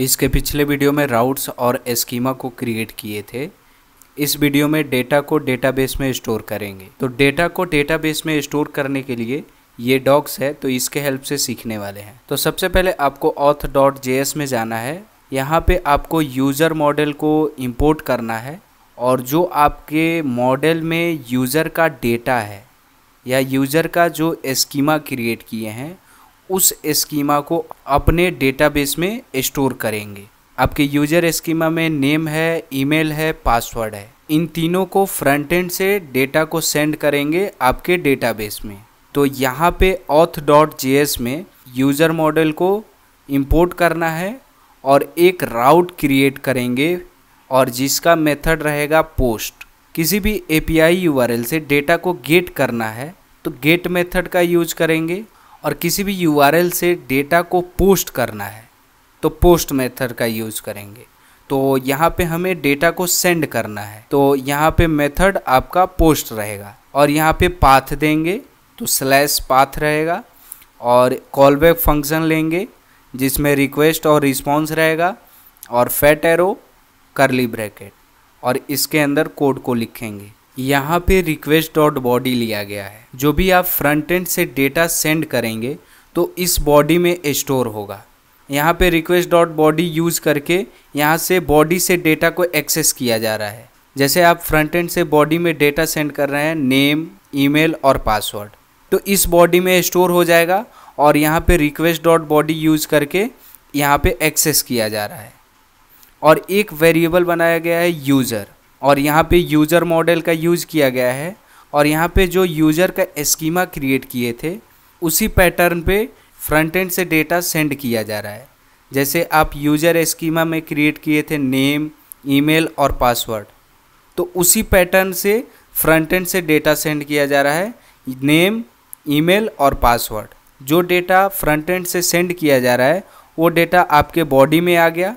इसके पिछले वीडियो में राउट्स और एस्कीमा को क्रिएट किए थे इस वीडियो में डेटा को डेटाबेस में स्टोर करेंगे तो डेटा को डेटाबेस में स्टोर करने के लिए ये डॉग्स है तो इसके हेल्प से सीखने वाले हैं तो सबसे पहले आपको ऑथ डॉट जे में जाना है यहाँ पे आपको यूज़र मॉडल को इंपोर्ट करना है और जो आपके मॉडल में यूज़र का डेटा है या यूज़र का जो एस्कीमा क्रिएट किए हैं उस स्कीमा को अपने डेटाबेस में स्टोर करेंगे आपके यूजर स्कीमा में नेम है ईमेल है पासवर्ड है इन तीनों को फ्रंट एंड से डेटा को सेंड करेंगे आपके डेटाबेस में तो यहाँ पे ऑथ डॉट जे में यूज़र मॉडल को इंपोर्ट करना है और एक राउट क्रिएट करेंगे और जिसका मेथड रहेगा पोस्ट किसी भी ए पी आई से डेटा को गेट करना है तो गेट मेथड का यूज करेंगे और किसी भी यू से डेटा को पोस्ट करना है तो पोस्ट मेथड का यूज़ करेंगे तो यहाँ पे हमें डेटा को सेंड करना है तो यहाँ पे मेथड आपका पोस्ट रहेगा और यहाँ पे पाथ देंगे तो स्लैश पाथ रहेगा और कॉल बैक फंक्शन लेंगे जिसमें रिक्वेस्ट और रिस्पॉन्स रहेगा और फैट एरो करली ब्रैकेट और इसके अंदर कोड को लिखेंगे यहाँ पे रिक्वेस्ट डॉट बॉडी लिया गया है जो भी आप फ्रंट एंड से डेटा सेंड करेंगे तो इस बॉडी में स्टोर होगा यहाँ पे रिक्वेस्ट डॉट बॉडी यूज़ करके यहाँ से बॉडी से डेटा को एक्सेस किया जा रहा है जैसे आप फ्रंट एंड से बॉडी में डेटा सेंड कर रहे हैं नेम ईमेल और पासवर्ड तो इस बॉडी में स्टोर हो जाएगा और यहाँ पे रिक्वेस्ट डॉट बॉडी यूज़ करके यहाँ पे एक्सेस किया जा रहा है और एक वेरिएबल बनाया गया है यूज़र और यहाँ पे यूज़र मॉडल का यूज़ किया गया है और यहाँ पे जो यूज़र का स्कीमा क्रिएट किए थे उसी पैटर्न पे फ्रंट एंड से डेटा सेंड किया जा रहा है जैसे आप यूज़र स्कीमा में क्रिएट किए थे नेम ईमेल और पासवर्ड तो उसी पैटर्न से फ्रंट एंड से डेटा सेंड किया जा रहा है नेम ईमेल और पासवर्ड जो डेटा फ्रंट एंड से सेंड किया जा रहा है वो डेटा आपके बॉडी में आ गया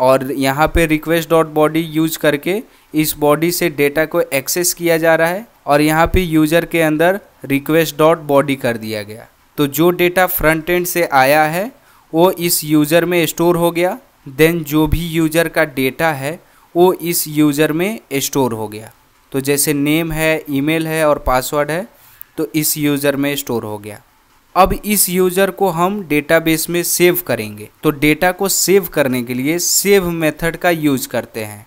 और यहाँ पे रिक्वेस्ट डॉट बॉडी यूज करके इस बॉडी से डेटा को एक्सेस किया जा रहा है और यहाँ पे यूजर के अंदर रिक्वेस्ट डॉट बॉडी कर दिया गया तो जो डेटा फ्रंट एंड से आया है वो इस यूज़र में स्टोर हो गया देन जो भी यूज़र का डेटा है वो इस यूज़र में स्टोर हो गया तो जैसे नेम है ईमेल है और पासवर्ड है तो इस यूज़र में स्टोर हो गया अब इस यूजर को हम डेटाबेस में सेव करेंगे तो डेटा को सेव करने के लिए सेव मेथड का यूज करते हैं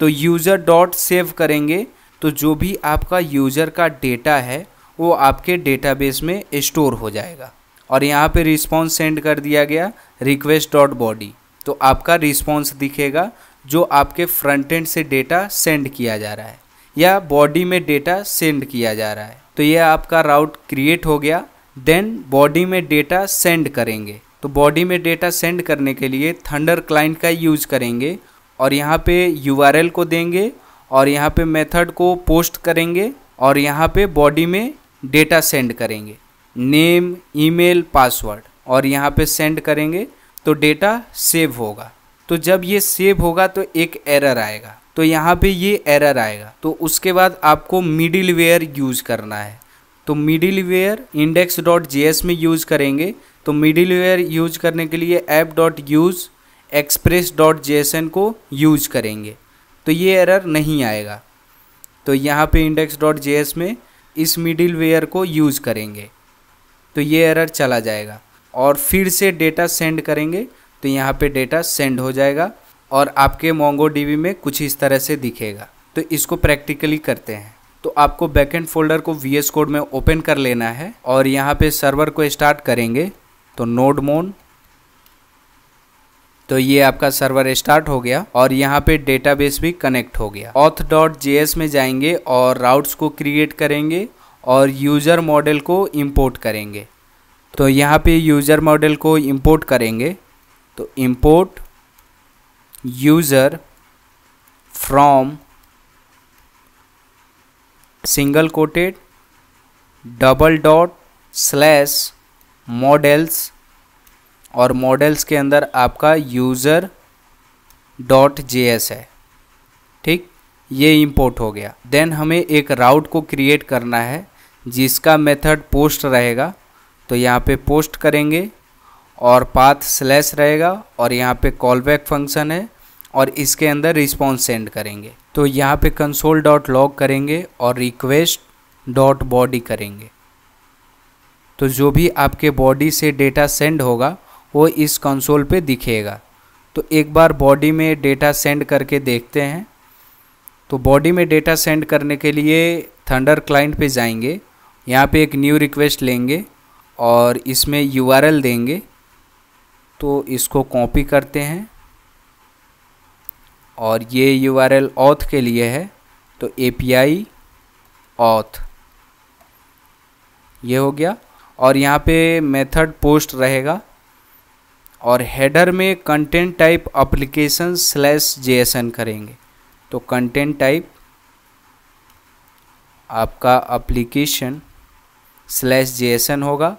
तो यूजर डॉट सेव करेंगे तो जो भी आपका यूजर का डेटा है वो आपके डेटाबेस में स्टोर हो जाएगा और यहाँ पे रिस्पॉन्स सेंड कर दिया गया रिक्वेस्ट डॉट बॉडी तो आपका रिस्पॉन्स दिखेगा जो आपके फ्रंट एंड से डेटा सेंड किया जा रहा है या बॉडी में डेटा सेंड किया जा रहा है तो यह आपका राउट क्रिएट हो गया देन बॉडी में डेटा सेंड करेंगे तो बॉडी में डेटा सेंड करने के लिए थंडर क्लाइंट का यूज करेंगे और यहाँ पे यू को देंगे और यहाँ पे मेथड को पोस्ट करेंगे और यहाँ पे बॉडी में डेटा सेंड करेंगे नेम ईमेल पासवर्ड और यहाँ पे सेंड करेंगे तो डेटा सेव होगा तो जब ये सेव होगा तो एक एरर आएगा तो यहाँ पे ये एरर आएगा तो उसके बाद आपको मिडिल यूज़ करना है तो middleware index dot J S में यूज़ करेंगे तो मिडिल वेयर यूज करने के लिए app dot use express dot J S N को यूज करेंगे तो ये एरर नहीं आएगा तो यहाँ पे इंडेक्स डॉट जे एस में इस मिडिल वेयर को यूज़ करेंगे तो ये एरर चला जाएगा और फिर से डेटा सेंड करेंगे तो यहाँ पे डेटा सेंड हो जाएगा और आपके मोंगो वी में कुछ इस तरह से दिखेगा तो इसको प्रैक्टिकली करते हैं तो आपको बैकेंड फोल्डर को वी एस कोड में ओपन कर लेना है और यहाँ पे सर्वर को स्टार्ट करेंगे तो नोड मोन तो ये आपका सर्वर स्टार्ट हो गया और यहाँ पे डेटाबेस भी कनेक्ट हो गया ऑथ डॉट जे में जाएंगे और राउट्स को क्रिएट करेंगे और यूज़र मॉडल को इंपोर्ट करेंगे तो यहाँ पे यूज़र मॉडल को इंपोर्ट करेंगे तो import user from single quoted double dot slash models और मॉडल्स के अंदर आपका यूज़र डॉट जे है ठीक ये इंपोर्ट हो गया देन हमें एक राउट को क्रिएट करना है जिसका मेथड पोस्ट रहेगा तो यहाँ पे पोस्ट करेंगे और पाथ स्लैश रहेगा और यहाँ पे कॉल बैक फंक्शन है और इसके अंदर रिस्पॉन्स सेंड करेंगे तो यहाँ पे कंसोल डॉट लॉग करेंगे और रिक्वेस्ट डॉट बॉडी करेंगे तो जो भी आपके बॉडी से डेटा सेंड होगा वो इस कंसोल पे दिखेगा तो एक बार बॉडी में डेटा सेंड करके देखते हैं तो बॉडी में डेटा सेंड करने के लिए थंडर क्लाइंट पे जाएंगे यहाँ पे एक न्यू रिक्वेस्ट लेंगे और इसमें यूआरएल देंगे तो इसको कॉपी करते हैं और ये यू आर एल ऑथ के लिए है तो ए पी आई ऑथ ये हो गया और यहाँ पे मेथड पोस्ट रहेगा और हेडर में content type application slash J करेंगे तो कंटेंट टाइप आपका अप्लीकेशन स्लैश जे होगा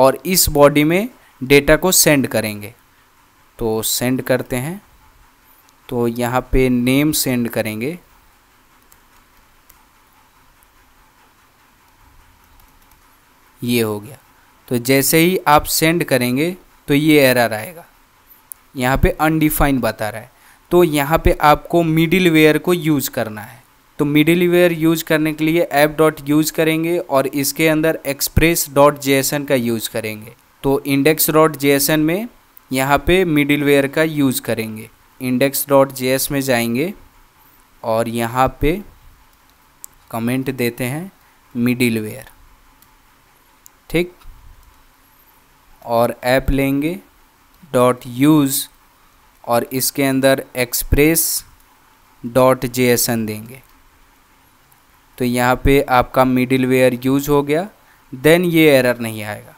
और इस बॉडी में डेटा को सेंड करेंगे तो सेंड करते हैं तो यहाँ पे नेम सेंड करेंगे ये हो गया तो जैसे ही आप सेंड करेंगे तो ये एरर आएगा यहाँ पे अनडिफाइन बता रहा है तो यहाँ पे आपको मिडिल वेयर को यूज़ करना है तो मिडिल वेयर यूज करने के लिए ऐप डॉट यूज़ करेंगे और इसके अंदर एक्सप्रेस डॉट जे का यूज़ करेंगे तो इंडेक्स डॉट जे में यहाँ पे मिडिल वेयर का यूज़ करेंगे इंडेक्स डॉट जे एस में जाएंगे और यहाँ पे कमेंट देते हैं मिडिल ठीक और ऐप लेंगे डॉट यूज़ और इसके अंदर एक्सप्रेस डॉट जे देंगे तो यहाँ पे आपका मिडिल वेयर यूज हो गया देन ये एरर नहीं आएगा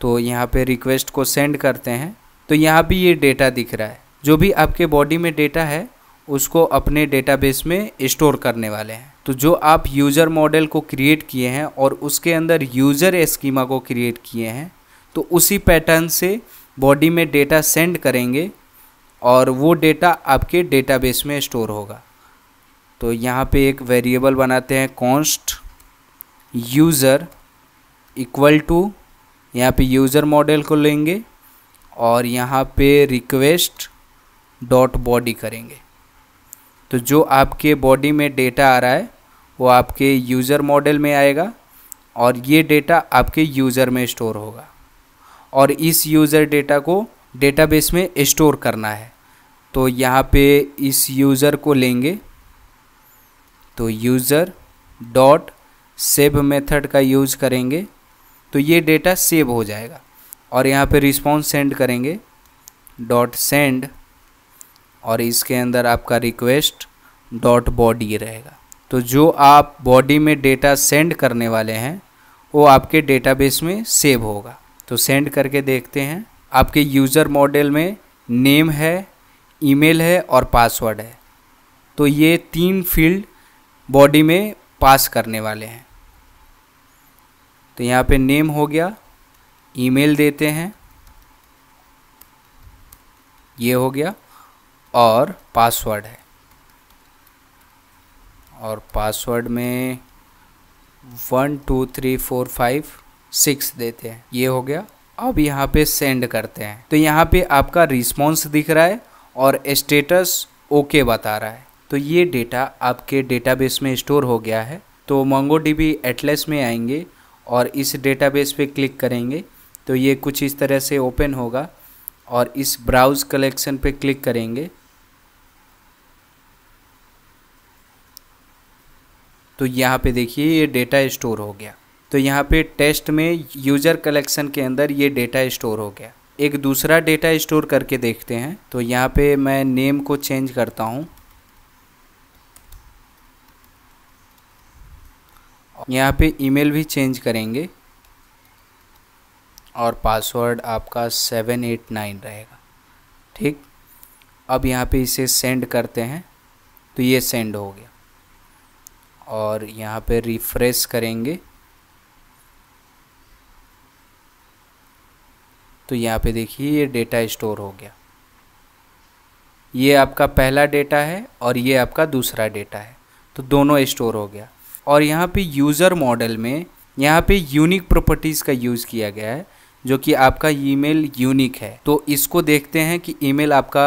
तो यहाँ पे रिक्वेस्ट को सेंड करते हैं तो यहाँ भी ये डेटा दिख रहा है जो भी आपके बॉडी में डेटा है उसको अपने डेटाबेस में स्टोर करने वाले हैं तो जो आप यूज़र मॉडल को क्रिएट किए हैं और उसके अंदर यूज़र स्कीमा को क्रिएट किए हैं तो उसी पैटर्न से बॉडी में डेटा सेंड करेंगे और वो डेटा आपके डेटाबेस में स्टोर होगा तो यहाँ पे एक वेरिएबल बनाते हैं कॉन्स्ट यूज़र इक्वल टू यहाँ पे यूज़र मॉडल को लेंगे और यहाँ पे रिक्वेस्ट डॉट बॉडी करेंगे तो जो आपके बॉडी में डेटा आ रहा है वो आपके यूज़र मॉडल में आएगा और ये डेटा आपके यूज़र में स्टोर होगा और इस यूज़र डेटा को डेटाबेस में स्टोर करना है तो यहाँ पे इस यूज़र को लेंगे तो यूज़र डॉट सेव मेथड का यूज़ करेंगे तो ये डेटा सेव हो जाएगा और यहाँ पे रिस्पॉन्स सेंड करेंगे डॉट सेंड और इसके अंदर आपका रिक्वेस्ट डॉट बॉडी रहेगा तो जो आप बॉडी में डेटा सेंड करने वाले हैं वो आपके डेटाबेस में सेव होगा तो सेंड करके देखते हैं आपके यूज़र मॉडल में नेम है ईमेल है और पासवर्ड है तो ये तीन फील्ड बॉडी में पास करने वाले हैं तो यहाँ पे नेम हो गया ईमेल देते हैं ये हो गया और पासवर्ड है और पासवर्ड में one two three four five six देते हैं ये हो गया अब यहाँ पे सेंड करते हैं तो यहाँ पे आपका रिस्पॉन्स दिख रहा है और स्टेटस ओके बता रहा है तो ये डेटा आपके डेटाबेस में स्टोर हो गया है तो मंगो डी एटलेस में आएंगे और इस डेटाबेस पे क्लिक करेंगे तो ये कुछ इस तरह से ओपन होगा और इस ब्राउज़ कलेक्शन पे क्लिक करेंगे तो यहाँ पे देखिए ये डेटा स्टोर हो गया तो यहाँ पे टेस्ट में यूज़र कलेक्शन के अंदर ये डेटा स्टोर हो गया एक दूसरा डेटा स्टोर करके देखते हैं तो यहाँ पे मैं नेम को चेंज करता हूँ यहाँ पे ईमेल भी चेंज करेंगे और पासवर्ड आपका सेवन एट नाइन रहेगा ठीक अब यहाँ पे इसे सेंड करते हैं तो ये सेंड हो गया और यहाँ पे रिफ्रेश करेंगे तो यहाँ पे देखिए ये डेटा स्टोर हो गया ये आपका पहला डेटा है और ये आपका दूसरा डेटा है तो दोनों स्टोर हो गया और यहाँ पे यूज़र मॉडल में यहाँ पे यूनिक प्रॉपर्टीज़ का यूज़ किया गया है जो कि आपका ईमेल यूनिक है तो इसको देखते हैं कि ईमेल आपका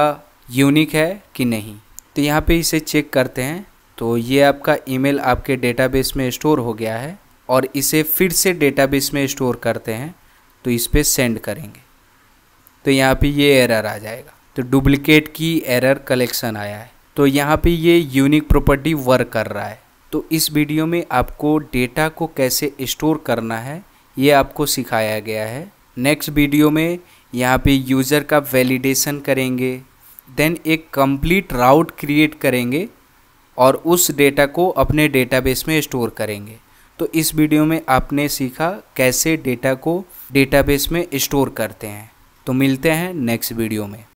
यूनिक है कि नहीं तो यहाँ पे इसे चेक करते हैं तो ये आपका ईमेल आपके डेटाबेस में स्टोर हो गया है और इसे फिर से डेटाबेस में स्टोर करते हैं तो इस पर सेंड करेंगे तो यहाँ पे ये एरर आ जाएगा तो डुप्लिकेट की एरर कलेक्शन आया है तो यहाँ पे ये यूनिक प्रॉपर्टी वर्क कर रहा है तो इस वीडियो में आपको डेटा को कैसे स्टोर करना है ये आपको सिखाया गया है नेक्स्ट वीडियो में यहाँ पे यूज़र का वैलिडेशन करेंगे देन एक कंप्लीट राउट क्रिएट करेंगे और उस डेटा को अपने डेटाबेस में स्टोर करेंगे तो इस वीडियो में आपने सीखा कैसे डेटा को डेटाबेस में स्टोर करते हैं तो मिलते हैं नेक्स्ट वीडियो में